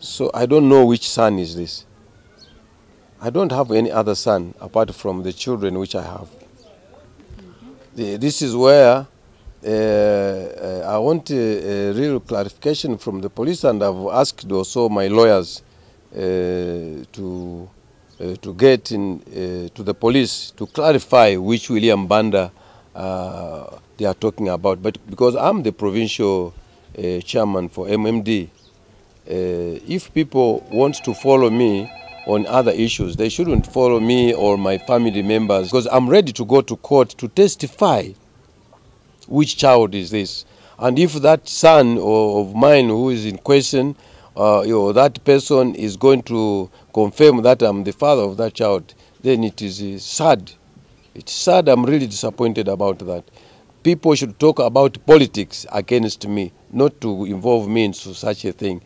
So I don't know which son is this. I don't have any other son apart from the children which I have. The, this is where uh, uh I want a, uh, a, real clarification from the police, and I've asked also my lawyers uh, to uh, to get in uh, to the police to clarify which William Banda they are talking about. But because I'm the provincial chairman for MMD, Uh, if people want to follow me on other issues, they shouldn't follow me or my family members because I'm ready to go to court to testify which child is this. And if that son of mine who is in question, uh, you know, that person is going to confirm that I'm the father of that child, then it is uh, sad. It's sad. I'm really disappointed about that. People should talk about politics against me, not to involve me into such a thing.